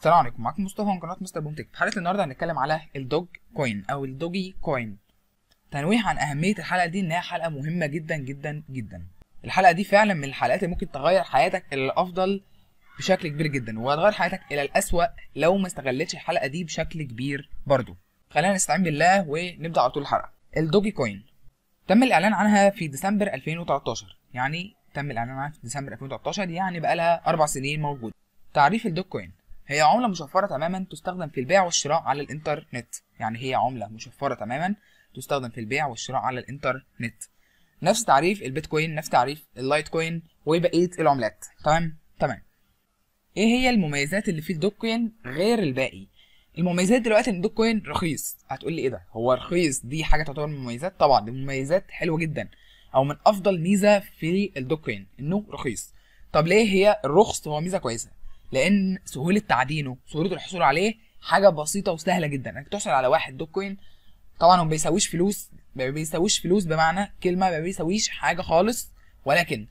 السلام عليكم معاكم مصطفى من قناه مستر بومتك في حلقه النهارده هنتكلم على الدوج كوين او الدوجي كوين تنويه عن اهميه الحلقه دي انها حلقه مهمه جدا جدا جدا الحلقه دي فعلا من الحلقات اللي ممكن تغير حياتك الى الافضل بشكل كبير جدا وهتغير حياتك الى الاسوا لو ما استغلتش الحلقه دي بشكل كبير برضو خلينا نستعين بالله ونبدا على طول الحلقه الدوجي كوين تم الاعلان عنها في ديسمبر 2013 يعني تم الاعلان عنها في ديسمبر 2013 يعني بقى لها اربع سنين موجوده تعريف الدوج كوين هي عملة مشفرة تماما تستخدم في البيع والشراء على الإنترنت يعني هي عملة مشفرة تماما تستخدم في البيع والشراء على الإنترنت نفس تعريف البيتكوين نفس تعريف اللايت كوين وبقية العملات تمام تمام ايه هي المميزات اللي في الدوكوين غير الباقي المميزات دلوقتي ان الدوكوين رخيص هتقول لي ايه ده هو رخيص دي حاجه تعتبر من المميزات طبعا دي مميزات حلوه جدا او من افضل ميزه في الدوكوين انه رخيص طب ليه هي الرخص هو ميزه كويسه لان سهوله تعدينه سهوله الحصول عليه حاجه بسيطه وسهله جدا انك تحصل على واحد دوت كوين طبعا هو ما بيساويش فلوس ما بيساويش فلوس بمعنى كلمه ما بيساويش حاجه خالص ولكن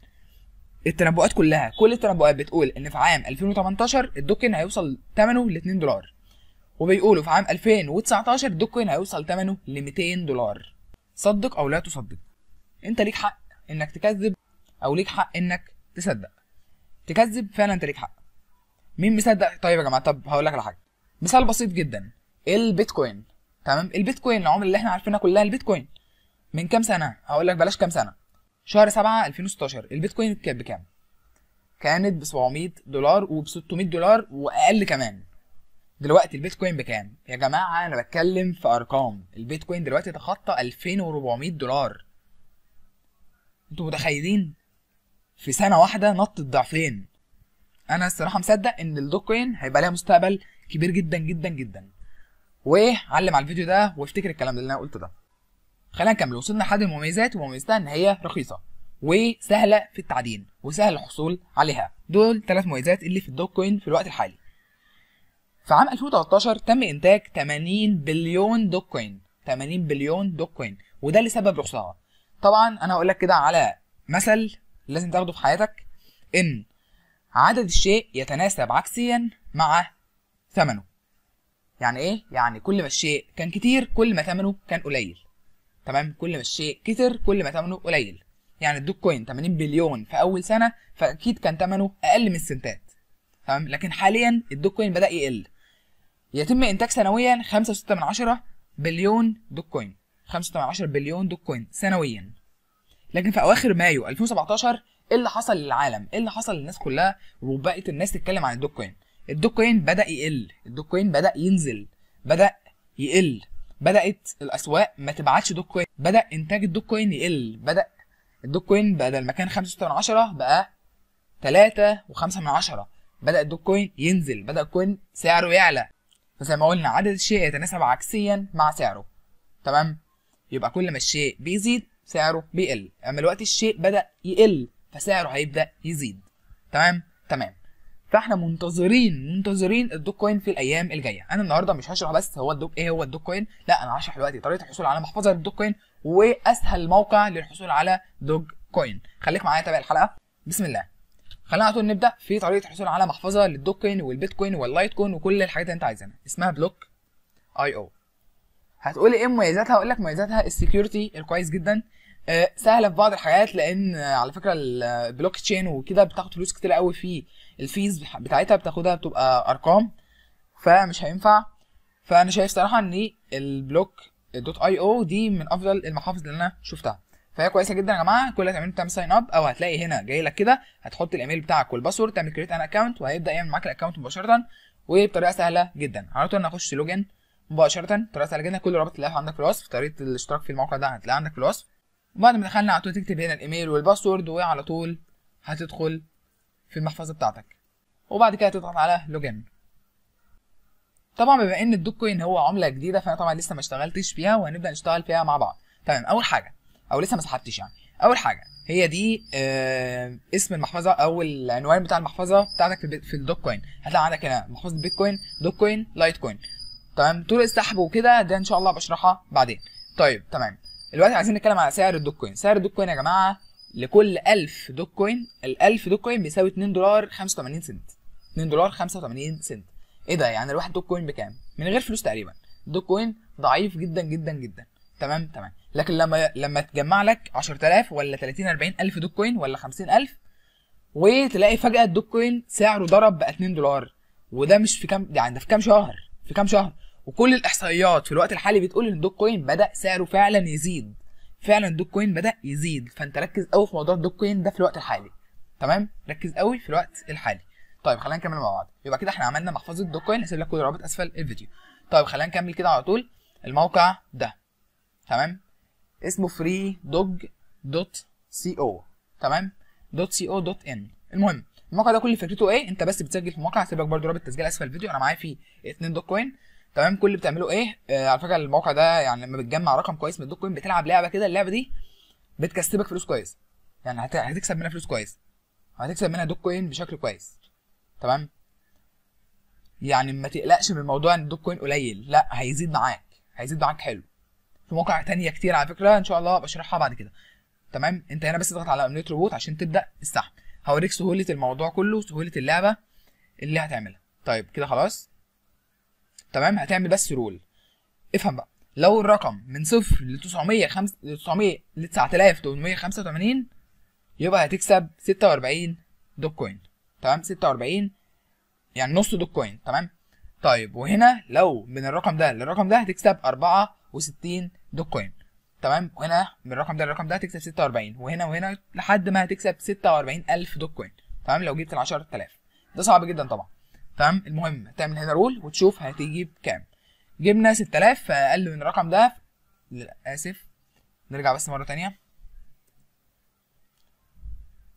التنبؤات كلها كل التنبؤات بتقول ان في عام 2018 الدوكوين هيوصل ثمنه ل 2 دولار وبيقولوا في عام 2019 الدوكوين هيوصل ثمنه ل 200 دولار صدق او لا تصدق انت ليك حق انك تكذب او ليك حق انك تصدق تكذب فعلا انت ليك حق مين مصدق طيب يا جماعه طب هقول لك على حاجه مثال بسيط جدا البيتكوين تمام البيتكوين العمله اللي احنا عارفينها كلها البيتكوين من كام سنه هقول لك بلاش كام سنه شهر 7 2016 البيتكوين كانت بكام كانت ب 700 دولار وب 600 دولار واقل كمان دلوقتي البيتكوين بكام يا جماعه انا بتكلم في ارقام البيتكوين دلوقتي تخطى 2400 دولار انتوا متخيلين في سنه واحده نط الضعفين انا الصراحه مصدق ان الدوكوين هيبقى ليها مستقبل كبير جدا جدا جدا وعلم على الفيديو ده وافتكر الكلام اللي انا قلته ده خلينا نكمل وصلنا لحد المميزات ومميزتها ان هي رخيصه وسهله في التعدين وسهل الحصول عليها دول ثلاث مميزات اللي في الدوكوين في الوقت الحالي في عام 2013 تم انتاج 80 بليون دوكوين 80 بليون دوكوين وده اللي سبب رخصها طبعا انا هقول لك كده على مثل لازم تاخده في حياتك ان عدد الشيء يتناسب عكسيا مع ثمنه يعني ايه يعني كل ما الشيء كان كتير كل ما ثمنه كان قليل تمام كل ما الشيء كتر كل ما ثمنه قليل يعني كوين 80 بليون في اول سنه فاكيد كان ثمنه اقل من السنتات تمام لكن حاليا كوين بدا يقل يتم انتاج سنويا 5.6 بليون كوين 5.8 بليون كوين سنويا لكن في اواخر مايو 2017 ايه اللي حصل للعالم ايه اللي حصل للناس كلها وبقت الناس تتكلم عن الدوكوين الدوكوين بدا يقل الدوكوين بدا ينزل بدا يقل بدات الاسواق ما تبعتش دوكوين بدا انتاج الدوكوين يقل بدا الدوكوين بدل ما كان 5.6 بقى 3 و5 من عشرة بدا الدوكوين ينزل بدا الكوين سعره يعلى فزي ما قلنا عدد الشيء يتناسب عكسيا مع سعره تمام يبقى كل ما الشيء بيزيد سعره بيقل اما الوقت الشيء بدا يقل فسعره هيبدا يزيد تمام تمام فاحنا منتظرين منتظرين الدوك كوين في الايام الجايه انا النهارده مش هشرح بس هو الدوك ايه هو الدوك كوين لا انا هشرح دلوقتي طريقه الحصول على محفظه للدوك كوين واسهل موقع للحصول على دوج كوين خليك معايا تابع الحلقه بسم الله خلينا على طول نبدا في طريقه الحصول على محفظه للدوك كوين والبيتكوين واللايت كوين وكل الحاجات اللي انت عايزها اسمها بلوك اي او هتقولي ايه مميزاتها هقول لك مميزاتها السكيورتي الكويس جدا آه، سهله في بعض الحاجات لان على فكره البلوك تشين وكده بتاخد فلوس كتير قوي في الفيز بتاعتها بتاخدها بتبقى ارقام فمش هينفع فانا شايف صراحه ان البلوك دوت اي او دي من افضل المحافظ اللي انا شفتها فهي كويسه جدا يا جماعه كل اللي هتعمله تعمل ساين اب او هتلاقي هنا جاي لك كده هتحط الايميل بتاعك والباسورد تعمل كريت ان اكونت وهيبدا يعمل معاك الاكونت مباشره وبطريقه سهله جدا على طول انا اخش لوجن مباشره طريقه سهله جدا كل الرابط اللي عندك في الوصف طريقه الاشتراك في الموقع ده هتلاقيها عندك في الوصف بعد ما دخلنا على طول تكتب هنا الايميل والباسورد وعلى طول هتدخل في المحفظه بتاعتك وبعد كده تضغط على لوجن طبعا بما ان الدوت كوين هو عمله جديده فانا طبعا لسه ما اشتغلتش فيها وهنبدا نشتغل فيها مع بعض تمام طيب، اول حاجه او لسه ما سحبتش يعني اول حاجه هي دي آه اسم المحفظه او العنوان بتاع المحفظه بتاعتك في, الدوكوين الدوت كوين هتلاقي عندك هنا محفظه بيتكوين دوت كوين لايت كوين تمام طرق السحب وكده ده ان شاء الله بشرحها بعدين طيب تمام دلوقتي عايزين نتكلم على سعر الدوت كوين سعر الدوت كوين يا جماعه لكل 1000 دوت كوين ال 1000 دوت كوين بيساوي 2 دولار 85 سنت 2 دولار 85 سنت ايه ده يعني الواحد دوت كوين بكام من غير فلوس تقريبا الدوت كوين ضعيف جدا جدا جدا تمام تمام لكن لما لما تجمع لك 10000 ولا 30 40000 الف كوين ولا 50000 وتلاقي فجاه الدوت كوين سعره ضرب بقى 2 دولار وده مش في كام يعني ده في كام شهر في كام شهر وكل الاحصائيات في الوقت الحالي بتقول ان الدوج كوين بدا سعره فعلا يزيد فعلا الدوج كوين بدا يزيد فانت ركز قوي في موضوع الدوج كوين ده في الوقت الحالي تمام ركز قوي في الوقت الحالي طيب خلينا نكمل مع بعض يبقى كده احنا عملنا محفظه الدوج كوين هسيب لك كل الرابط اسفل الفيديو طيب خلينا نكمل كده على طول الموقع ده تمام اسمه فري دوج دوت سي او تمام دوت سي او دوت ان المهم الموقع ده كل فكرته ايه انت بس بتسجل في الموقع هسيب لك برده رابط تسجيل اسفل الفيديو انا معايا فيه 2 دوج كوين تمام كل اللي بتعمله ايه آه على فكره الموقع ده يعني لما بتجمع رقم كويس من الدوت كوين بتلعب لعبه كده اللعبه دي بتكسبك فلوس كويس يعني هت... هتكسب منها فلوس كويس هتكسب منها دوت كوين بشكل كويس تمام يعني ما تقلقش من موضوع ان الدوت كوين قليل لا هيزيد معاك هيزيد معاك حلو في مواقع تانية كتير على فكره ان شاء الله بشرحها بعد كده تمام انت هنا بس اضغط على امنيت روبوت عشان تبدا السحب هوريك سهوله الموضوع كله وسهوله اللعبه اللي هتعملها طيب كده خلاص تمام هتعمل بس رول افهم بقى لو الرقم من صفر ل 900 ل 900 ل 9885 يبقى هتكسب 46 دوت كوين تمام 46 يعني نص دوت كوين تمام طيب وهنا لو من الرقم ده للرقم ده هتكسب 64 دوت كوين تمام وهنا من الرقم ده للرقم ده هتكسب 46 وهنا وهنا لحد ما هتكسب 46000 دوت كوين تمام لو جبت ال 10000 ده صعب جدا طبعا تمام المهم تعمل هنا رول وتشوف هتجيب كام جبنا 6000 فاقل من الرقم ده للاسف نرجع بس مره تانية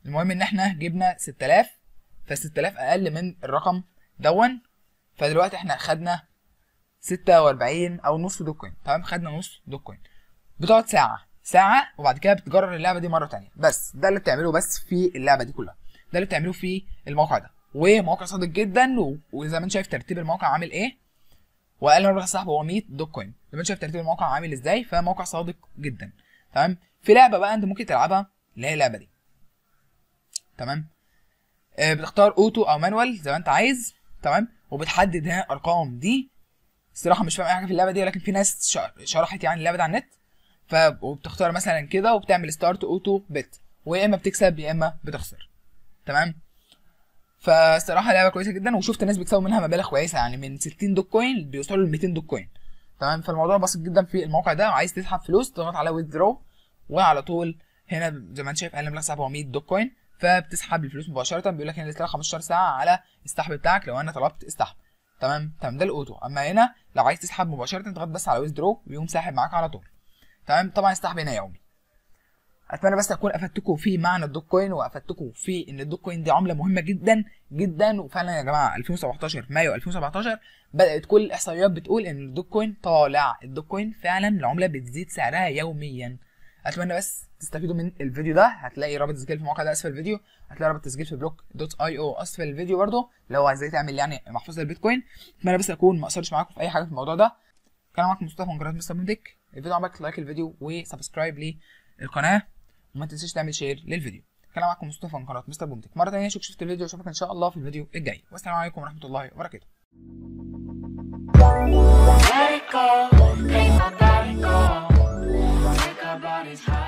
المهم ان احنا جبنا 6000 ف 6000 اقل من الرقم دون فدلوقتي احنا خدنا 46 او نص دوكوين كوين تمام خدنا نص دوكوين كوين بتقعد ساعه ساعه وبعد كده بتجرر اللعبه دي مره تانية بس ده اللي بتعمله بس في اللعبه دي كلها ده اللي بتعمله في الموقع ده وموقع صادق جدا وزي ما انت شايف ترتيب الموقع عامل ايه واقل مبلغ سحب هو 100 دوت كوين زي ما انت شايف ترتيب الموقع عامل ازاي فموقع صادق جدا تمام في لعبه بقى انت ممكن تلعبها اللي هي اللعبه دي تمام آه بتختار اوتو او مانوال زي ما انت عايز تمام وبتحدد هنا الارقام دي الصراحه مش فاهم اي حاجه في اللعبه دي ولكن في ناس شرحت يعني اللعبه دي على النت ف وبتختار مثلا كده وبتعمل ستارت اوتو بت ويا اما بتكسب يا اما بتخسر تمام فالصراحه لعبه كويسه جدا وشفت ناس بيكسبوا منها مبالغ كويسه يعني من 60 دوت كوين بيوصلوا ل 200 دوت كوين تمام فالموضوع بسيط جدا في الموقع ده عايز تسحب فلوس تضغط على ويذرو وعلى طول هنا زي ما انت شايف اقل لك سحب 100 دوت كوين فبتسحب الفلوس مباشره بيقول لك هنا لسه 15 ساعه على السحب بتاعك لو انا طلبت استحب تمام تمام ده الاوتو اما هنا لو عايز تسحب مباشره تضغط بس على ويذرو ويقوم ساحب معاك على طول تمام طبعا السحب هنا يومي اتمنى بس اكون افدتكم في معنى الدوت كوين وافدتكم في ان الدوت كوين دي عمله مهمه جدا جدا وفعلا يا جماعه 2017 مايو 2017 بدات كل الاحصائيات بتقول ان الدوت كوين طالع الدوت كوين فعلا العمله بتزيد سعرها يوميا اتمنى بس تستفيدوا من الفيديو ده هتلاقي رابط تسجيل في الموقع ده اسفل الفيديو هتلاقي رابط تسجيل في بلوك دوت اي او اسفل الفيديو برده لو ازاي تعمل يعني محفظه البيتكوين اتمنى بس اكون ما قصرتش معاكم في اي حاجه في الموضوع ده كان معاكم مصطفى من قناه مستر الفيديو عجبك لايك الفيديو وسبسكرايب للقناه وما تنسيش تعمل شير للفيديو كان معكم مصطفى من قناه مستر بومتك مره تانية اشوفك شفت الفيديو اشوفك ان شاء الله في الفيديو الجاي والسلام عليكم ورحمه الله وبركاته